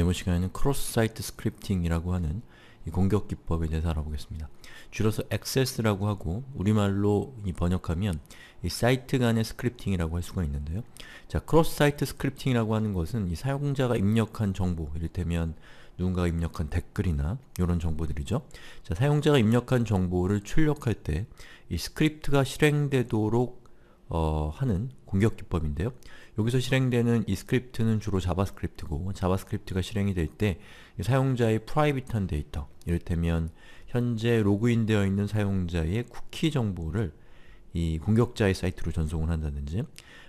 이번 시간에는 크로스 사이트 스크립팅이라고 하는 공격 기법에 대해서 알아보겠습니다. 줄여서 access라고 하고 우리말로 이 번역하면 이 사이트 간의 스크립팅이라고 할 수가 있는데요. 자, 크로스 사이트 스크립팅이라고 하는 것은 이 사용자가 입력한 정보, 이를테면 누군가가 입력한 댓글이나 이런 정보들이죠. 자, 사용자가 입력한 정보를 출력할 때 이 스크립트가 실행되도록 어, 하는 공격 기법인데요. 여기서 실행되는 이 스크립트는 주로 자바스크립트고 자바스크립트가 실행이 될 때 사용자의 프라이빗한 데이터 이를테면 현재 로그인되어 있는 사용자의 쿠키 정보를 이 공격자의 사이트로 전송을 한다든지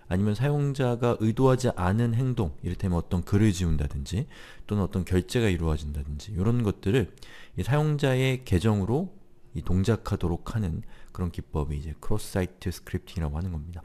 아니면 사용자가 의도하지 않은 행동, 이를테면 어떤 글을 지운다든지 또는 어떤 결제가 이루어진다든지 이런 것들을 사용자의 계정으로 이 동작하도록 하는 그런 기법이 이제 크로스 사이트 스크립팅이라고 하는 겁니다.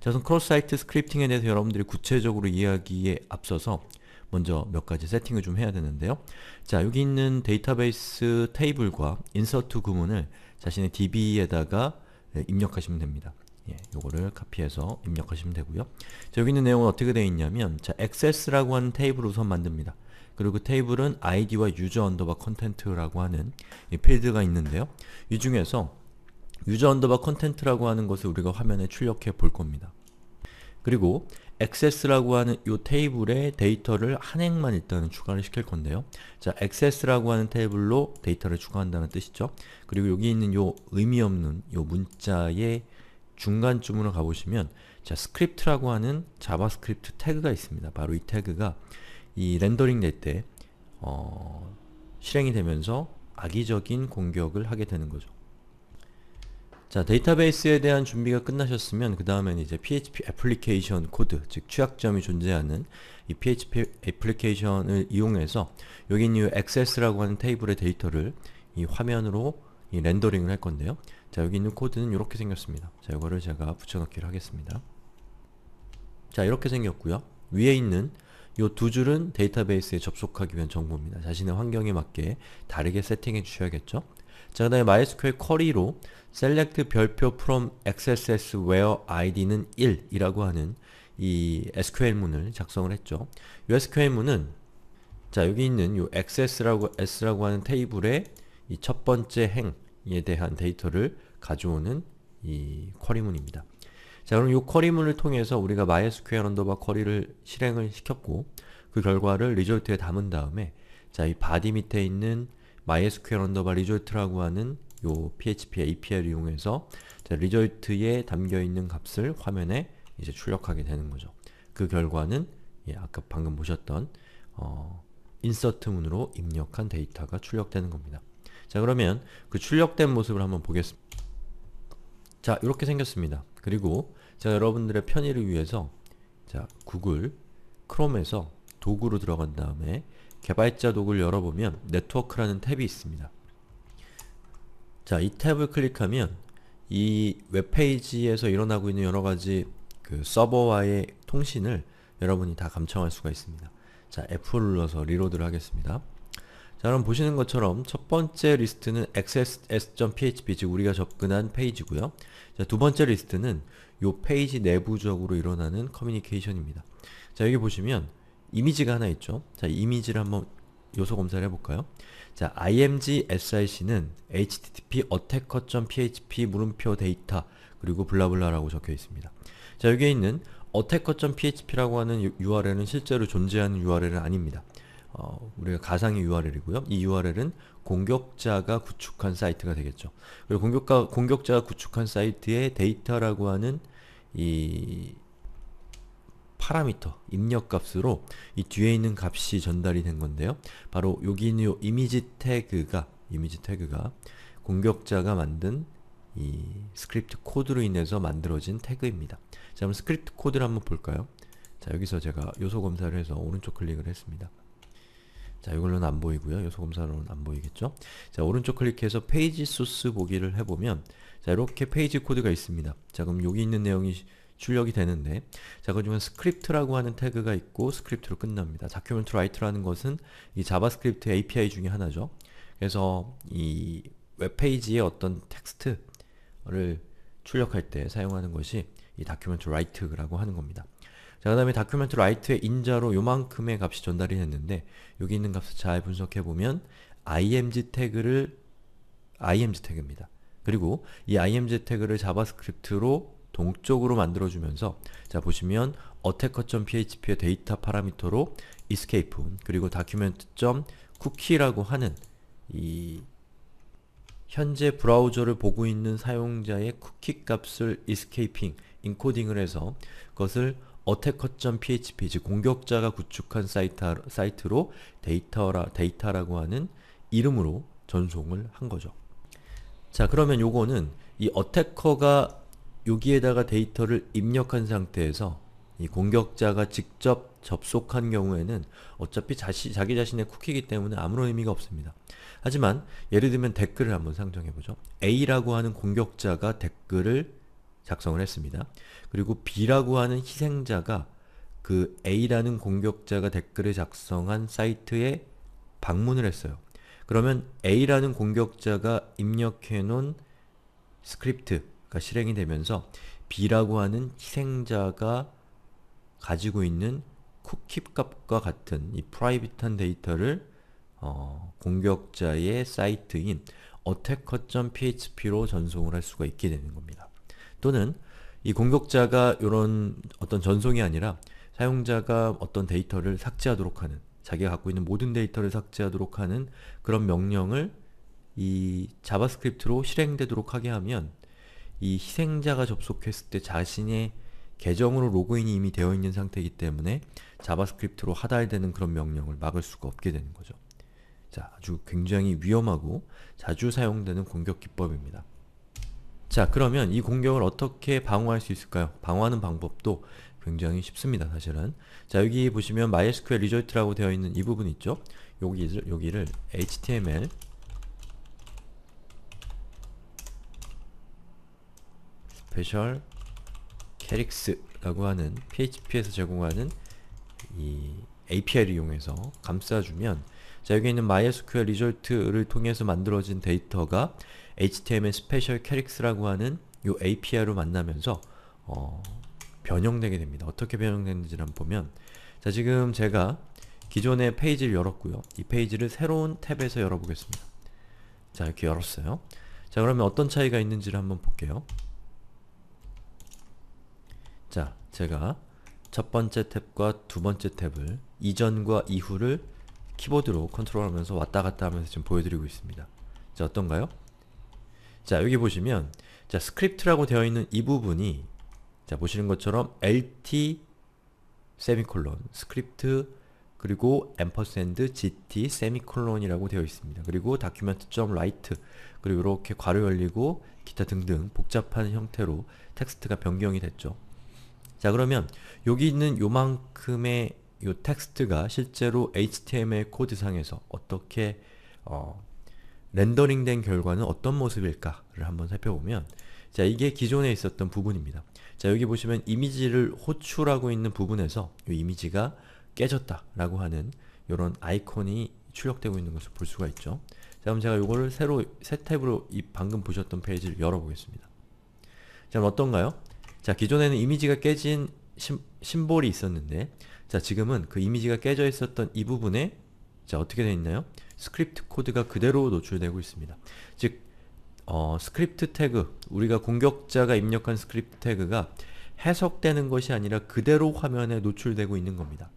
자, 우선 크로스 사이트 스크립팅에 대해서 여러분들이 구체적으로 이야기에 앞서서 먼저 몇 가지 세팅을 좀 해야 되는데요. 자, 여기 있는 데이터베이스 테이블과 인서트 구문을 자신의 DB에다가 예, 입력하시면 됩니다. 예, 요거를 카피해서 입력하시면 되고요. 자, 여기 있는 내용은 어떻게 되어 있냐면 자, access라고 하는 테이블 우선 만듭니다. 그리고 테이블은 id와 user 언더바 컨텐트라고 하는 이 필드가 있는데요. 이 중에서 user 언더바 컨텐트라고 하는 것을 우리가 화면에 출력해 볼 겁니다. 그리고 access라고 하는 이 테이블에 데이터를 한 행만 일단은 추가를 시킬 건데요. 자, access라고 하는 테이블로 데이터를 추가한다는 뜻이죠. 그리고 여기 있는 이 의미 없는 이 문자의 중간쯤으로 가보시면 자, 스크립트라고 하는 자바스크립트 태그가 있습니다. 바로 이 태그가 이 렌더링 될때 어, 실행이 되면서 악의적인 공격을 하게 되는 거죠. 자, 데이터베이스에 대한 준비가 끝나셨으면 그 다음엔 이제 PHP 애플리케이션 코드, 즉 취약점이 존재하는 이 PHP 애플리케이션을 이용해서 여기 있는 a s 라고 하는 테이블의 데이터를 이 화면으로 이 렌더링을 할 건데요. 자, 여기 있는 코드는 이렇게 생겼습니다. 자, 이거를 제가 붙여넣기를 하겠습니다. 자, 이렇게 생겼고요. 위에 있는 이두 줄은 데이터베이스에 접속하기 위한 정보입니다. 자신의 환경에 맞게 다르게 세팅해 주셔야겠죠? 자, 그 다음에 MySQL 쿼리로 select 별표 from a s s where id는 1이라고 하는 이 SQL문을 작성을 했죠. 이 SQL문은 자, 여기 있는 이 a s 라고 s라고 하는 테이블의 이 첫 번째 행에 대한 데이터를 가져오는 이 쿼리문입니다. 자 그럼 이 쿼리문을 통해서 우리가 MySQL 언더바 쿼리를 실행을 시켰고 그 결과를 리졸트에 담은 다음에 자이 body 밑에 있는 MySQL 언더바 u l t 라고 하는 요 PHP API를 이용해서 자, 리졸트에 담겨있는 값을 화면에 이제 출력하게 되는 거죠. 그 결과는 예, 아까 방금 보셨던 어, 인서트문으로 입력한 데이터가 출력되는 겁니다. 자 그러면 그 출력된 모습을 한번 보겠습니다. 자 이렇게 생겼습니다. 그리고 제 여러분들의 편의를 위해서 자 구글 크롬에서 도구로 들어간 다음에 개발자 도구를 열어보면 네트워크라는 탭이 있습니다. 자, 이 탭을 클릭하면 이 웹페이지에서 일어나고 있는 여러가지 그 서버와의 통신을 여러분이 다 감청할 수가 있습니다. 자, F를 눌러서 리로드를 하겠습니다. 자 그럼 보시는 것처럼 첫 번째 리스트는 xss.php 즉 우리가 접근한 페이지고요. 자, 두 번째 리스트는 요 페이지 내부적으로 일어나는 커뮤니케이션입니다. 자 여기 보시면 이미지가 하나 있죠. 자 이미지를 한번 요소 검사를 해볼까요? 자 img sic는 http attacker.php 물음표 데이터 그리고 블라블라라고 적혀 있습니다. 자 여기에 있는 attacker.php라고 하는 URL은 실제로 존재하는 URL은 아닙니다. 어, 우리가 가상의 URL이고요. 이 URL은 공격자가 구축한 사이트가 되겠죠. 그리고 공격가, 공격자가 구축한 사이트의 데이터라고 하는 이 파라미터, 입력값으로 이 뒤에 있는 값이 전달이 된 건데요. 바로 여기 있는 요 이미지 태그가 이미지 태그가 공격자가 만든 이 스크립트 코드로 인해서 만들어진 태그입니다. 자, 그럼 스크립트 코드를 한번 볼까요? 자, 여기서 제가 요소 검사를 해서 오른쪽 클릭을 했습니다. 자, 이걸로는 안 보이고요. 요소 검사로는 안 보이겠죠? 자, 오른쪽 클릭해서 페이지 소스 보기를 해보면 자, 이렇게 페이지 코드가 있습니다. 자, 그럼 여기 있는 내용이 출력이 되는데 자, 그 중에 스크립트라고 하는 태그가 있고 스크립트로 끝납니다. 다큐멘트 라이트라는 것은 이 자바스크립트 API 중에 하나죠. 그래서 이 웹페이지에 어떤 텍스트를 출력할 때 사용하는 것이 이 다큐멘트 라이트라고 하는 겁니다. 자, 그 다음에 다큐멘트 라이트의 인자로 요만큼의 값이 전달이 됐는데 여기 있는 값을 잘 분석해보면 img 태그를 img 태그입니다. 그리고 이 img 태그를 자바스크립트로 동쪽으로 만들어주면서 자 보시면 attacker.php의 데이터 파라미터로 escape 그리고 document.cookie라고 하는 이 현재 브라우저를 보고 있는 사용자의 쿠키 값을 escaping, 인코딩을 해서 그것을 attacker.php 즉 공격자가 구축한 사이트, 로 데이터라, 데이터라고 하는 이름으로 전송을 한 거죠. 자 그러면 요거는 이 어태커가 여기에다가 데이터를 입력한 상태에서 이 공격자가 직접 접속한 경우에는 어차피 자시, 자기 자신의 쿠키이기 때문에 아무런 의미가 없습니다. 하지만 예를 들면 댓글을 한번 상정해보죠. A라고 하는 공격자가 댓글을 작성을 했습니다. 그리고 B라고 하는 희생자가 그 A라는 공격자가 댓글을 작성한 사이트에 방문을 했어요. 그러면 A라는 공격자가 입력해놓은 스크립트가 그러니까 실행이 되면서 B라고 하는 희생자가 가지고 있는 쿠키 값과 같은 이 프라이빗한 데이터를 어, 공격자의 사이트인 어태커 c p h p 로 전송을 할 수가 있게 되는 겁니다. 또는 이 공격자가 이런 어떤 전송이 아니라 사용자가 어떤 데이터를 삭제하도록 하는 자기가 갖고 있는 모든 데이터를 삭제하도록 하는 그런 명령을 이 자바스크립트로 실행되도록 하게 하면 이 희생자가 접속했을 때 자신의 계정으로 로그인이 이미 되어 있는 상태이기 때문에 자바스크립트로 하달되는 그런 명령을 막을 수가 없게 되는 거죠. 자, 아주 굉장히 위험하고 자주 사용되는 공격 기법입니다. 자 그러면 이 공격을 어떻게 방어할 수 있을까요? 방어하는 방법도 굉장히 쉽습니다 사실은 자 여기 보시면 MySQL result라고 되어 있는 이 부분 있죠? 여기를, 여기를 HTML 스페셜 캐릭스라고 하는 PHP에서 제공하는 이 API를 이용해서 감싸주면 자, 여기 있는 MySQL 리졸트를 통해서 만들어진 데이터가 HTML 스페셜 캐릭스라고 하는 요 API로 만나면서 어, 변형되게 됩니다. 어떻게 변형되는지 한번 보면 자, 지금 제가 기존의 페이지를 열었고요. 이 페이지를 새로운 탭에서 열어보겠습니다. 자, 이렇게 열었어요. 자, 그러면 어떤 차이가 있는지를 한번 볼게요. 자, 제가 첫 번째 탭과 두 번째 탭을 이전과 이후를 키보드로 컨트롤하면서 왔다 갔다 하면서 지금 보여드리고 있습니다. 자 어떤가요? 자 여기 보시면 자 스크립트라고 되어 있는 이 부분이 자 보시는 것처럼 lt 세미콜론 스크립트 그리고 앰퍼센드 gt 세미콜론이라고 되어 있습니다. 그리고 document.write 그리고 이렇게 괄호 열리고 기타 등등 복잡한 형태로 텍스트가 변경이 됐죠. 자 그러면 여기 있는 요만큼의 이 텍스트가 실제로 HTML 코드상에서 어떻게 어, 렌더링된 결과는 어떤 모습일까를 한번 살펴보면 자 이게 기존에 있었던 부분입니다. 자 여기 보시면 이미지를 호출하고 있는 부분에서 이 이미지가 깨졌다라고 하는 이런 아이콘이 출력되고 있는 것을 볼 수가 있죠. 자 그럼 제가 이거를 새로 새 탭으로 이 방금 보셨던 페이지를 열어보겠습니다. 자 그럼 어떤가요? 자 기존에는 이미지가 깨진 심, 심볼이 있었는데 자 지금은 그 이미지가 깨져 있었던 이 부분에 자 어떻게 되어 있나요? 스크립트 코드가 그대로 노출되고 있습니다. 즉 어, 스크립트 태그, 우리가 공격자가 입력한 스크립트 태그가 해석되는 것이 아니라 그대로 화면에 노출되고 있는 겁니다.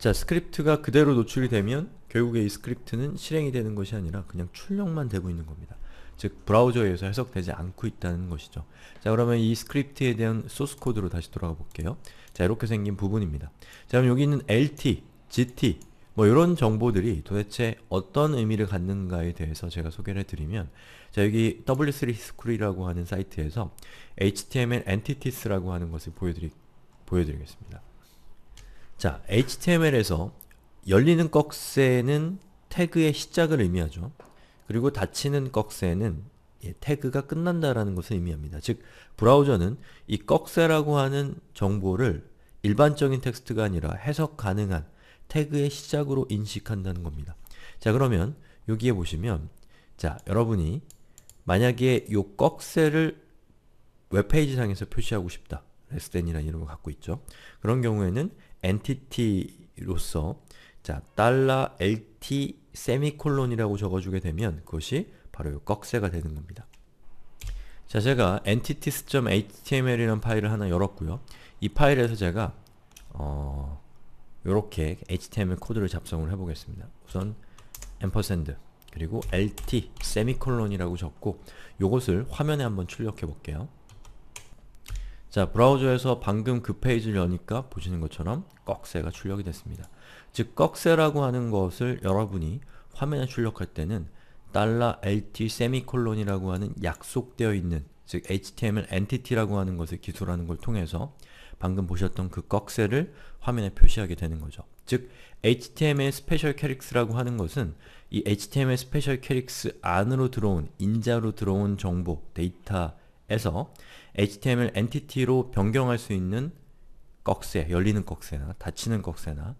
자, 스크립트가 그대로 노출이 되면 결국에 이 스크립트는 실행이 되는 것이 아니라 그냥 출력만 되고 있는 겁니다. 즉 브라우저에서 해석되지 않고 있다는 것이죠. 자 그러면 이 스크립트에 대한 소스코드로 다시 돌아가 볼게요. 자 이렇게 생긴 부분입니다. 자 그럼 여기 있는 LT, GT 뭐 이런 정보들이 도대체 어떤 의미를 갖는가에 대해서 제가 소개를 해드리면 자 여기 W3 s c h 이라고 하는 사이트에서 HTML Entities라고 하는 것을 보여드리, 보여드리겠습니다. 자 HTML에서 열리는 꺽쇠는 태그의 시작을 의미하죠. 그리고 닫히는 꺽쇠는 예, 태그가 끝난다라는 것을 의미합니다. 즉 브라우저는 이 꺽쇠라고 하는 정보를 일반적인 텍스트가 아니라 해석 가능한 태그의 시작으로 인식한다는 겁니다. 자 그러면 여기에 보시면 자 여러분이 만약에 요 꺽쇠를 웹페이지 상에서 표시하고 싶다. 레스덴이라는 이름을 갖고 있죠. 그런 경우에는 엔티티로서 자, 달러 $lt 세미콜론이라고 적어주게 되면 그것이 바로 이 꺽쇠가 되는 겁니다. 자, 제가 entities.html이라는 파일을 하나 열었고요. 이 파일에서 제가 어, 요렇게 html 코드를 작성을 해보겠습니다. 우선 ampersand 그리고 lt 세미콜론이라고 적고 요것을 화면에 한번 출력해 볼게요. 자 브라우저에서 방금 그 페이지를 여니까 보시는 것처럼 꺽쇠가 출력이 됐습니다. 즉 꺽쇠라고 하는 것을 여러분이 화면에 출력할 때는 $lt 세미콜론이라고 하는 약속되어 있는 즉 html entity라고 하는 것을 기술하는 걸 통해서 방금 보셨던 그 꺽쇠를 화면에 표시하게 되는 거죠. 즉 html special c a h r a c t e r s 라고 하는 것은 이 html special characters 안으로 들어온 인자로 들어온 정보, 데이터 에서 HTML 엔티티로 변경할 수 있는 꺽쇠, 열리는 꺽쇠나 닫히는 꺽쇠나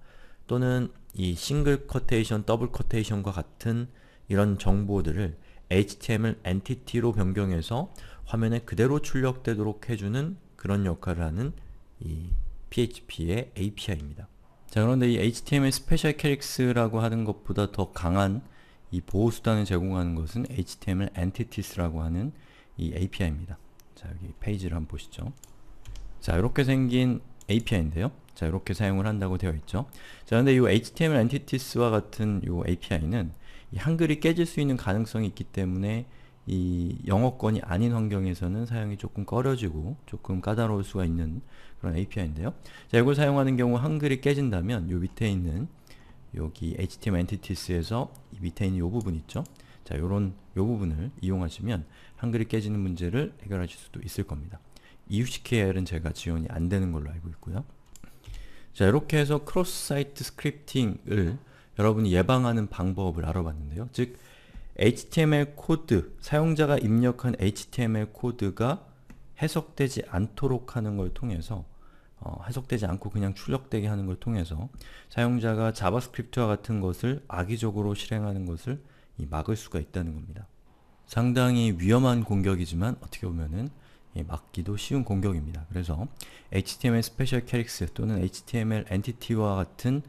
또는 이 싱글 커테이션, 더블 커테이션과 같은 이런 정보들을 HTML 엔티티로 변경해서 화면에 그대로 출력되도록 해주는 그런 역할을 하는 이 PHP의 API입니다. 자 그런데 이 HTML 스페셜 캐릭스라고 하는 것보다 더 강한 이 보호수단을 제공하는 것은 HTML 엔티티스라고 하는 이 API입니다. 자, 여기 페이지를 한번 보시죠. 자, 이렇게 생긴 API인데요. 자, 이렇게 사용을 한다고 되어 있죠. 자, 근데 이 HTML Entities와 같은 이 API는 이 한글이 깨질 수 있는 가능성이 있기 때문에 이 영어권이 아닌 환경에서는 사용이 조금 꺼려지고 조금 까다로울 수가 있는 그런 API인데요. 자, 이걸 사용하는 경우 한글이 깨진다면 이 밑에 있는 여기 HTML Entities에서 밑에 있는 이 부분 있죠? 자, 요런 요 부분을 이용하시면 한글이 깨지는 문제를 해결하실 수도 있을 겁니다. EUCKL은 제가 지원이 안 되는 걸로 알고 있고요. 자, 이렇게 해서 크로스 사이트 스크립팅을 여러분이 예방하는 방법을 알아봤는데요. 즉, HTML 코드, 사용자가 입력한 HTML 코드가 해석되지 않도록 하는 걸 통해서 어, 해석되지 않고 그냥 출력되게 하는 걸 통해서 사용자가 자바스크립트와 같은 것을 악의적으로 실행하는 것을 막을 수가 있다는 겁니다. 상당히 위험한 공격이지만 어떻게 보면은 예, 막기도 쉬운 공격입니다. 그래서 HTML 스페셜 캐릭스 또는 HTML 엔티티와 같은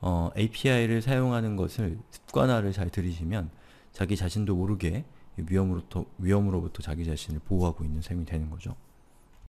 어, API를 사용하는 것을 습관화를 잘 들이시면 자기 자신도 모르게 위험으로부터, 위험으로부터 자기 자신을 보호하고 있는 셈이 되는 거죠.